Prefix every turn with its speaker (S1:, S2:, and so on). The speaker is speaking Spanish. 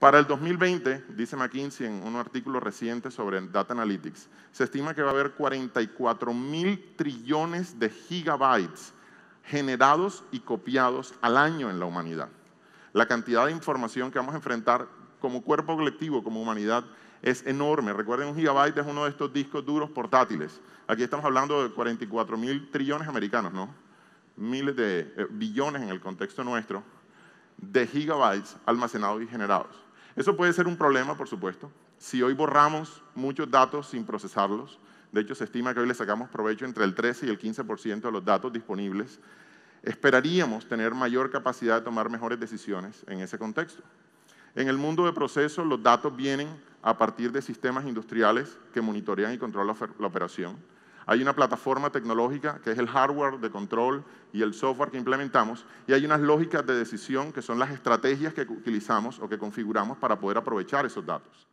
S1: Para el 2020, dice McKinsey en un artículo reciente sobre Data Analytics, se estima que va a haber 44 mil trillones de gigabytes generados y copiados al año en la humanidad. La cantidad de información que vamos a enfrentar como cuerpo colectivo, como humanidad, es enorme. Recuerden, un gigabyte es uno de estos discos duros portátiles. Aquí estamos hablando de 44 mil trillones americanos, ¿no? Miles de eh, billones en el contexto nuestro de gigabytes almacenados y generados. Eso puede ser un problema, por supuesto, si hoy borramos muchos datos sin procesarlos. De hecho, se estima que hoy le sacamos provecho entre el 13 y el 15% de los datos disponibles. Esperaríamos tener mayor capacidad de tomar mejores decisiones en ese contexto. En el mundo de procesos, los datos vienen a partir de sistemas industriales que monitorean y controlan la operación hay una plataforma tecnológica que es el hardware de control y el software que implementamos y hay unas lógicas de decisión que son las estrategias que utilizamos o que configuramos para poder aprovechar esos datos.